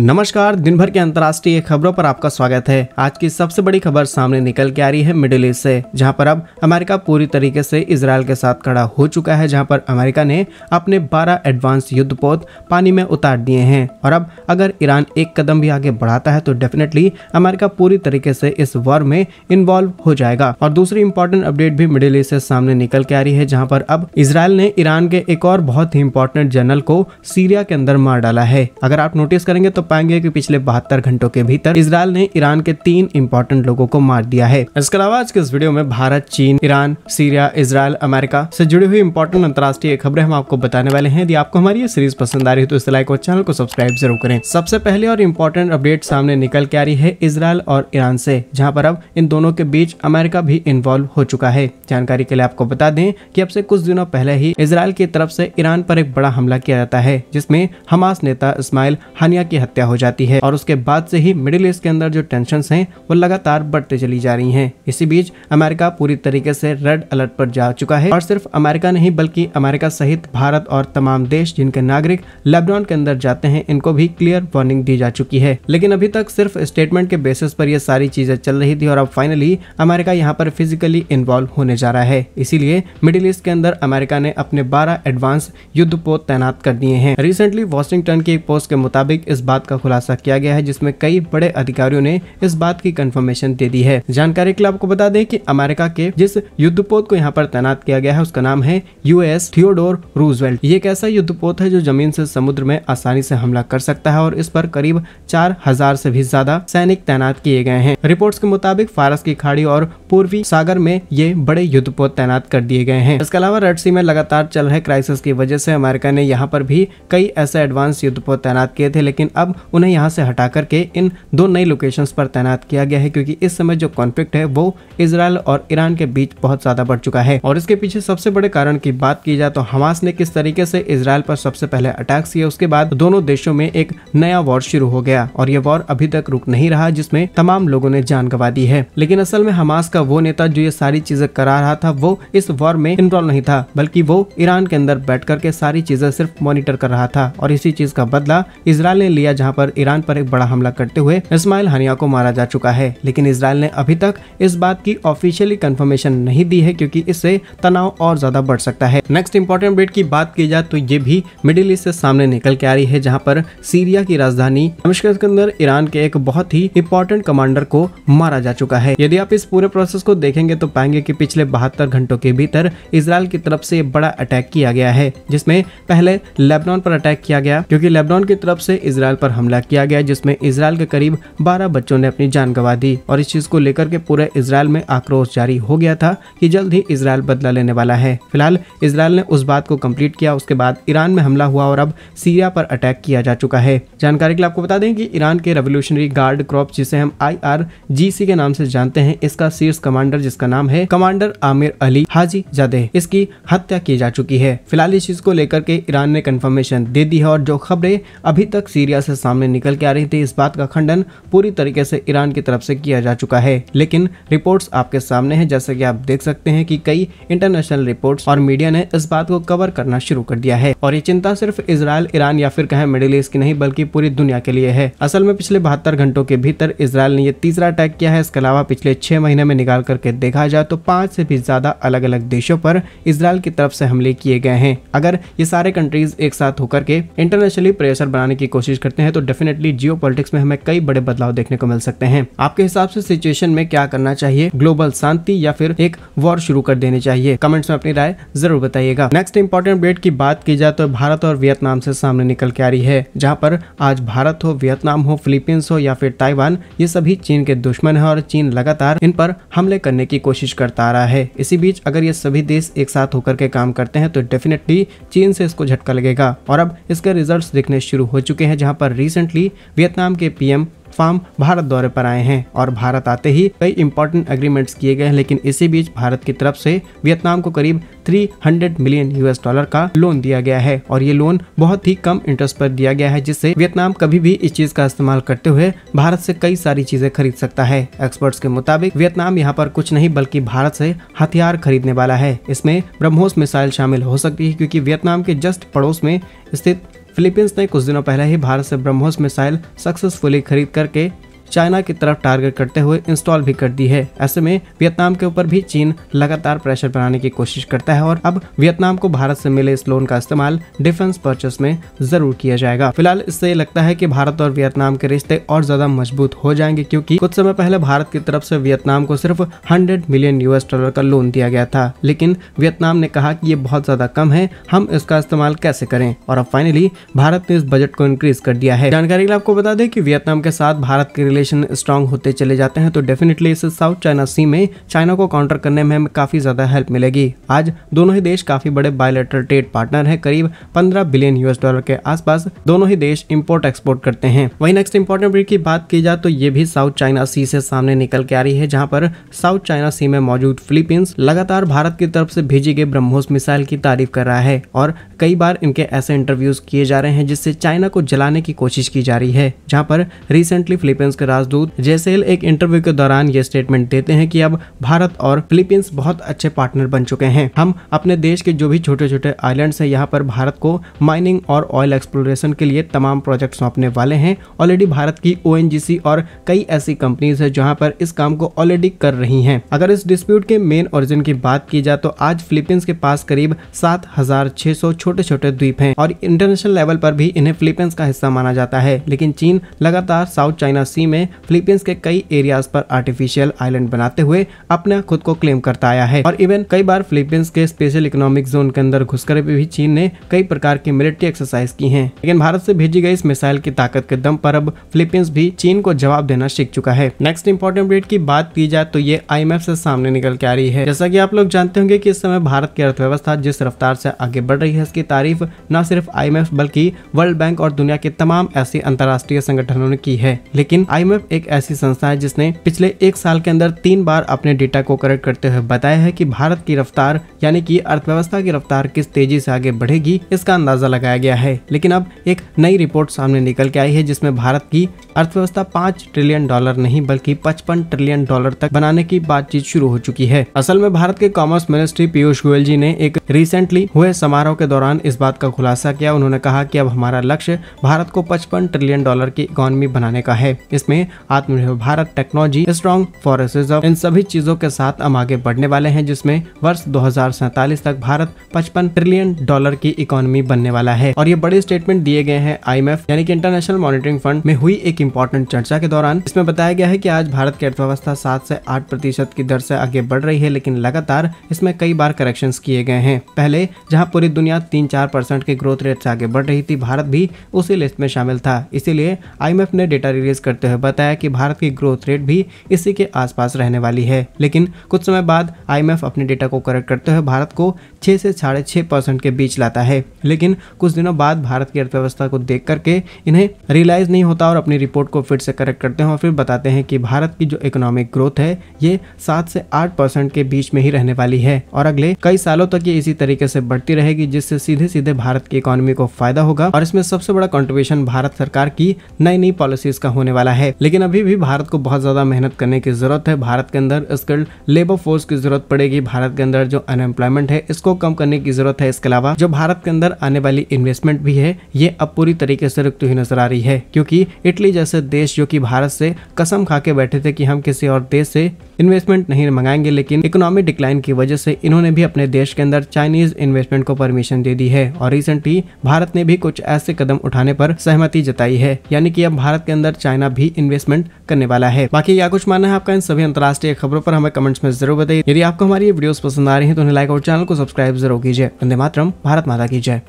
नमस्कार दिन भर के अंतर्राष्ट्रीय खबरों पर आपका स्वागत है आज की सबसे बड़ी खबर सामने निकल के आ रही है मिडिल ईस्ट से जहां पर अब अमेरिका पूरी तरीके से इसराइल के साथ खड़ा हो चुका है जहां पर अमेरिका ने अपने 12 एडवांस युद्ध पोत पानी में उतार दिए हैं और अब अगर ईरान एक कदम भी आगे बढ़ाता है तो डेफिनेटली अमेरिका पूरी तरीके से इस वॉर में इन्वॉल्व हो जाएगा और दूसरी इंपॉर्टेंट अपडेट भी मिडिल ईस्ट से सामने निकल के आ रही है जहाँ पर अब इसराइल ने ईरान के एक और बहुत ही इंपॉर्टेंट जनरल को सीरिया के अंदर मार डाला है अगर आप नोटिस करेंगे तो तो पाएंगे कि पिछले बहत्तर घंटों के भीतर इसराइल ने ईरान के तीन इंपॉर्टेंट लोगों को मार दिया है इसके अलावा आज के इस वीडियो में भारत चीन ईरान सीरिया इसराइल अमेरिका से जुड़ी हुई इंपॉर्टेंट अंतर्राष्ट्रीय खबरें हम आपको बताने वाले हैं यदि आपको हमारी ये सीरीज पसंद आ रही है तो इस लाइक और चैनल को सब्सक्राइब जरूर करें सबसे पहले और इम्पोर्टेंट अपडेट सामने निकल के आ रही है इसराइल और ईरान से जहाँ पर अब इन दोनों के बीच अमेरिका भी इन्वॉल्व हो चुका है जानकारी के लिए आपको बता दें कि अब से कुछ दिनों पहले ही इसराइल की तरफ से ईरान पर एक बड़ा हमला किया जाता है जिसमें हमास नेता इस्माइल हानिया की हत्या हत्या हो जाती है और उसके बाद से ही मिडिल ईस्ट के अंदर जो टेंशन है वो लगातार बढ़ते चली जा रही है इसी बीच अमेरिका पूरी तरीके से रेड अलर्ट पर जा चुका है और सिर्फ अमेरिका नहीं बल्कि अमेरिका सहित भारत और तमाम देश जिनके नागरिक लेबनान के अंदर जाते हैं इनको भी क्लियर वार्निंग दी जा चुकी है लेकिन अभी तक सिर्फ स्टेटमेंट के बेसिस पर यह सारी चीजें चल रही थी और अब फाइनली अमेरिका यहाँ पर फिजिकली इन्वॉल्व होने जा रहा है इसीलिए मिडिल ईस्ट के अंदर अमेरिका ने अपने बारह एडवांस युद्ध पोत तैनात कर दिए हैं रिसेंटली वॉशिंगटन की एक पोस्ट के मुताबिक इस बात बात का खुलासा किया गया है जिसमें कई बड़े अधिकारियों ने इस बात की कंफर्मेशन दे दी है जानकारी के लिए आपको बता दें कि अमेरिका के जिस युद्धपोत को यहाँ पर तैनात किया गया है उसका नाम है यूएस थियोडोर रूजवेल्ट ये एक ऐसा युद्धपोत है जो जमीन से समुद्र में आसानी से हमला कर सकता है और इस पर करीब चार हजार से भी ज्यादा सैनिक तैनात किए गए हैं रिपोर्ट के मुताबिक फारस की खाड़ी और पूर्वी सागर में ये बड़े युद्धपोत तैनात कर दिए गए हैं इसके अलावा रेड सी में लगातार चल रहे क्राइसिस की वजह से अमेरिका ने यहाँ पर भी कई ऐसे एडवांस युद्धपोत तैनात किए थे लेकिन अब उन्हें यहाँ से हटा करके इन दो नई लोकेशंस पर तैनात किया गया है क्योंकि इस समय जो कॉन्फ्लिक्ट है वो इसराइल और ईरान के बीच बहुत ज्यादा बढ़ चुका है और इसके पीछे सबसे बड़े कारण की बात की जाए तो हमास ने किस तरीके से इसराइल पर सबसे पहले अटैक किया उसके बाद दोनों देशों में एक नया वॉर शुरू हो गया और ये वॉर अभी तक रुक नहीं रहा जिसमें तमाम लोगों ने जान गंवा दी है लेकिन असल में हमास का वो नेता जो ये सारी चीजें करा रहा था वो इस वॉर में इन्वॉल्व नहीं था बल्कि वो ईरान के अंदर बैठ करके सारी चीजें सिर्फ मॉनिटर कर रहा था और इसी चीज का बदला इसराइल ने लिया जहां पर ईरान पर एक बड़ा हमला करते हुए इस्माइल हनिया को मारा जा चुका है लेकिन इसराइल ने अभी तक इस बात की ऑफिशियली कंफर्मेशन नहीं दी है क्योंकि इससे तनाव और ज्यादा बढ़ सकता है नेक्स्ट इंपॉर्टेंट अपडेट की बात की जाए तो ये भी मिडिल ईस्ट से सामने निकल के आ रही है जहां पर सीरिया की राजधानी के अंदर ईरान के एक बहुत ही इंपॉर्टेंट कमांडर को मारा जा चुका है यदि आप इस पूरे प्रोसेस को देखेंगे तो पाएंगे की पिछले बहत्तर घंटों के भीतर इसराइल की तरफ से बड़ा अटैक किया गया है जिसमें पहले लेबनान पर अटैक किया गया क्योंकि लेबनान की तरफ से इसराइल पर हमला किया गया जिसमें इसराइल के करीब 12 बच्चों ने अपनी जान गंवा दी और इस चीज को लेकर के पूरे इसराइल में आक्रोश जारी हो गया था कि जल्द ही इसराइल बदला लेने वाला है फिलहाल इसराइल ने उस बात को कम्प्लीट किया उसके बाद ईरान में हमला हुआ और अब सीरिया पर अटैक किया जा चुका है जानकारी के लिए आपको बता दें कि ईरान के रेवोल्यूशनरी गार्ड क्रॉप जिसे हम आई के नाम से जानते हैं इसका शीर्ष कमांडर जिसका नाम है कमांडर आमिर अली हाजी जादे इसकी हत्या की जा चुकी है फिलहाल इस चीज को लेकर के ईरान ने कंफर्मेशन दे दी है और जो खबरें अभी तक सीरिया से सामने निकल के आ रही थी इस बात का खंडन पूरी तरीके से ईरान की तरफ से किया जा चुका है लेकिन रिपोर्ट्स आपके सामने हैं जैसे कि आप देख सकते हैं कि कई इंटरनेशनल रिपोर्ट्स और मीडिया ने इस बात को कवर करना शुरू कर दिया है और ये चिंता सिर्फ इसराइल ईरान या फिर कहें मिडिल ईस्ट की नहीं बल्कि पूरी दुनिया के लिए है असल में पिछले बहत्तर घंटों के भीतर इसराइल ने यह तीसरा अटैक किया है इसके अलावा पिछले छह महीने में निकाल करके देखा जाए तो पांच से भी ज्यादा अलग अलग देशों पर इसराइल की तरफ से हमले किए गए हैं अगर ये सारे कंट्रीज एक साथ होकर के इंटरनेशनली प्रेशर बनाने की कोशिश करते हैं हैं तो डेफिनेटली जियो में हमें कई बड़े बदलाव देखने को मिल सकते हैं आपके हिसाब से सिचुएशन में क्या करना चाहिए ग्लोबल शांति या फिर एक वॉर शुरू कर देनी चाहिए कमेंट्स में अपनी राय जरूर बताइएगा नेक्स्ट इम्पोर्टेंट अपडेट की बात की जाए तो भारत और वियतनाम से सामने निकल के आ रही है जहाँ पर आज भारत हो वियतनाम हो फिलीपींस हो या फिर ताइवान ये सभी चीन के दुश्मन है और चीन लगातार इन पर हमले करने की कोशिश करता आ रहा है इसी बीच अगर ये सभी देश एक साथ होकर के काम करते हैं तो डेफिनेटली चीन से इसको झटका लगेगा और अब इसके रिजल्ट दिखने शुरू हो चुके हैं जहाँ पर रिसेंटली वियतनाम के पीएम फार्म भारत दौरे पर आए हैं और भारत आते ही कई इंपॉर्टेंट एग्रीमेंट्स किए गए हैं लेकिन इसी बीच भारत की तरफ से वियतनाम को करीब 300 मिलियन यूएस डॉलर का लोन दिया गया है और ये लोन बहुत ही कम इंटरेस्ट पर दिया गया है जिससे वियतनाम कभी भी इस चीज का इस्तेमाल करते हुए भारत से कई सारी चीजें खरीद सकता है एक्सपर्ट्स के मुताबिक वियतनाम यहाँ पर कुछ नहीं बल्कि भारत से हथियार खरीदने वाला है इसमें ब्रह्मोस मिसाइल शामिल हो सकती है क्योंकि वियतनाम के जस्ट पड़ोस में स्थित फिलीपींस ने कुछ दिनों पहले ही भारत से ब्रह्मोस मिसाइल सक्सेसफुली खरीद करके चाइना की तरफ टारगेट करते हुए इंस्टॉल भी कर दी है ऐसे में वियतनाम के ऊपर भी चीन लगातार प्रेशर बनाने की कोशिश करता है और अब वियतनाम को भारत से मिले इस लोन का इस्तेमाल डिफेंस परचेस में जरूर किया जाएगा फिलहाल इससे लगता है की भारत और वियतनाम के रिश्ते और ज्यादा मजबूत हो जाएंगे क्यूँकी कुछ समय पहले भारत की तरफ ऐसी वियतनाम को सिर्फ हंड्रेड मिलियन यूएस डॉलर का लोन दिया गया था लेकिन वियतनाम ने कहा की ये बहुत ज्यादा कम है हम इसका इस्तेमाल कैसे करें और अब फाइनली भारत ने इस बजट को इंक्रीज कर दिया है जानकारी के लिए आपको बता दें कि वियतनाम के साथ भारत के रिलेशन रिलेशन स्ट्रांग होते चले जाते हैं तो डेफिनेटली इस साउथ चाइना सी में चाइना को काउंटर करने में काफ़ी ज़्यादा हेल्प मिलेगी आज दोनों ही देश काफ़ी बड़े बायोलेटरल ट्रेड पार्टनर हैं करीब 15 बिलियन यूएस डॉलर के आसपास दोनों ही देश इम्पोर्ट एक्सपोर्ट करते हैं वहीं नेक्स्ट इम्पोर्टेंट ब्रिज की बात की जाए तो ये भी साउथ चाइना सी से सामने निकल के आ रही है जहाँ पर साउथ चाइना सी में मौजूद फिलीपींस लगातार भारत की तरफ से भेजी गई ब्रह्मोस मिसाइल की तारीफ कर रहा है और कई बार इनके ऐसे इंटरव्यूज़ किए जा रहे हैं जिससे चाइना को जलाने की कोशिश की जा रही है जहाँ पर रिसेंटली फिलीपींस के राजदूत जेसेल एक इंटरव्यू के दौरान ये स्टेटमेंट देते हैं कि अब भारत और फिलीपींस बहुत अच्छे पार्टनर बन चुके हैं हम अपने देश के जो भी छोटे छोटे आईलैंड है यहाँ पर भारत को माइनिंग और ऑयल एक्सप्लोरेशन के लिए तमाम प्रोजेक्ट सौंपने वाले हैं ऑलरेडी भारत की ओ और कई ऐसी कंपनीज है जहाँ पर इस काम को ऑलरेडी कर रही है अगर इस डिस्प्यूट के मेन ओरिजिन की बात की जाए तो आज फिलीपींस के पास करीब सात हजार छह सौ छोटे छोटे छोटे द्वीप हैं और इंटरनेशनल लेवल पर भी इन्हें फिलीपींस का हिस्सा माना जाता है लेकिन चीन लगातार साउथ चाइना सी में फिलीपींस के कई एरियाज पर आर्टिफिशियल आइलैंड बनाते हुए अपना खुद को क्लेम करता आया है और इवन कई बार फिलीपींस के स्पेशल इकोनॉमिक जोन के अंदर घुसकर भी चीन ने कई प्रकार की मिलिट्री एक्सरसाइज की है लेकिन भारत से भेजी गई इस मिसाइल की ताकत के दम पर अब फिलीपींस भी चीन को जवाब देना सीख चुका है नेक्स्ट इंपॉर्टेंट डेट की बात की जाए तो ये आई से सामने निकल के आ रही है जैसा की आप लोग जानते होंगे की इस समय भारत की अर्थव्यवस्था जिस रफ्तार से आगे बढ़ रही है की तारीफ न सिर्फ आई बल्कि वर्ल्ड बैंक और दुनिया के तमाम ऐसे अंतर्राष्ट्रीय संगठनों ने की है लेकिन आई एक ऐसी संस्था है जिसने पिछले एक साल के अंदर तीन बार अपने डेटा को करेक्ट करते हुए बताया है की भारत की रफ्तार यानी की अर्थव्यवस्था की रफ्तार किस तेजी से आगे बढ़ेगी इसका अंदाजा लगाया गया है लेकिन अब एक नई रिपोर्ट सामने निकल के आई है जिसमे भारत की अर्थव्यवस्था पाँच ट्रिलियन डॉलर नहीं बल्कि पचपन ट्रिलियन डॉलर तक बनाने की बातचीत शुरू हो चुकी है असल में भारत के कॉमर्स मिनिस्ट्री पीयूष गोयल जी ने एक रिसेंटली हुए समारोह के दौरान दौरान इस बात का खुलासा किया उन्होंने कहा कि अब हमारा लक्ष्य भारत को पचपन ट्रिलियन डॉलर की इकोनॉमी बनाने का है इसमें Atmanirbhar Bharat technology strong forest इन सभी चीजों के साथ हम आगे बढ़ने वाले हैं जिसमें वर्ष दो तक भारत पचपन ट्रिलियन डॉलर की इकोनॉमी बनने वाला है और ये बड़े स्टेटमेंट दिए गए हैं आई यानी कि इंटरनेशनल मॉनिटरिंग फंड में हुई एक इम्पोर्टेंट चर्चा के दौरान इसमें बताया गया है की आज भारत की अर्थव्यवस्था सात से आठ प्रतिशत की दर से आगे बढ़ रही है लेकिन लगातार इसमें कई बार करेक्शन किए गए हैं पहले जहाँ पूरी दुनिया तीन चार परसेंट की ग्रोथ रेट से आगे बढ़ रही थी भारत भी उसी लिस्ट में शामिल था इसीलिए आई ने डेटा रिलीज करते हुए बताया कि भारत की ग्रोथ रेट भी इसी के आसपास रहने वाली है लेकिन कुछ समय बाद आई अपने डेटा को करेक्ट करते हुए भारत को छः से साढ़े छः परसेंट के बीच लाता है लेकिन कुछ दिनों बाद भारत की अर्थव्यवस्था को देख करके इन्हें रियलाइज़ नहीं होता और अपनी रिपोर्ट को फिर से करेक्ट करते हैं और फिर बताते हैं कि भारत की जो इकोनॉमिक ग्रोथ है ये सात से आठ परसेंट के बीच में ही रहने वाली है और अगले कई सालों तक ये इसी तरीके से बढ़ती रहेगी जिससे सीधे सीधे भारत की इकोनॉमी को फायदा होगा और इसमें सबसे बड़ा कॉन्ट्रीब्यूशन भारत सरकार की नई नई पॉलिसीज का होने वाला है लेकिन अभी भी भारत को बहुत ज्यादा मेहनत करने की जरूरत है भारत के अंदर स्किल्ड लेबर फोर्स की जरूरत पड़ेगी भारत के अंदर जो अनएम्प्लॉयमेंट है इसको कम करने की जरूरत है इसके अलावा जो भारत के अंदर आने वाली इन्वेस्टमेंट भी है ये अब पूरी तरीके से रुकती हुई नजर आ रही है क्योंकि इटली जैसे देश जो की भारत से कसम खा के बैठे थे कि हम किसी और देश से इन्वेस्टमेंट नहीं मंगाएंगे लेकिन इकोनॉमिक डिक्लाइन की वजह से इन्होंने भी अपने देश के अंदर चाइनीज इन्वेस्टमेंट को परमिशन दे दी है और रिसेंटली भारत ने भी कुछ ऐसे कदम उठाने पर सहमति जताई है यानी कि अब भारत के अंदर चाइना भी इन्वेस्टमेंट करने वाला है बाकी क्या कुछ मानना है आपका इन सभी अंतर्राष्ट्रीय खबरों पर हमें कमेंट्स में जरूर बताइए यदि आपको हमारी वीडियो पसंद आ रही है तो उन्हें लाइक और चैनल को सब्सक्राइब सब्सक्राइब जरूर कीजिए वंदे मातरम भारत माता की जय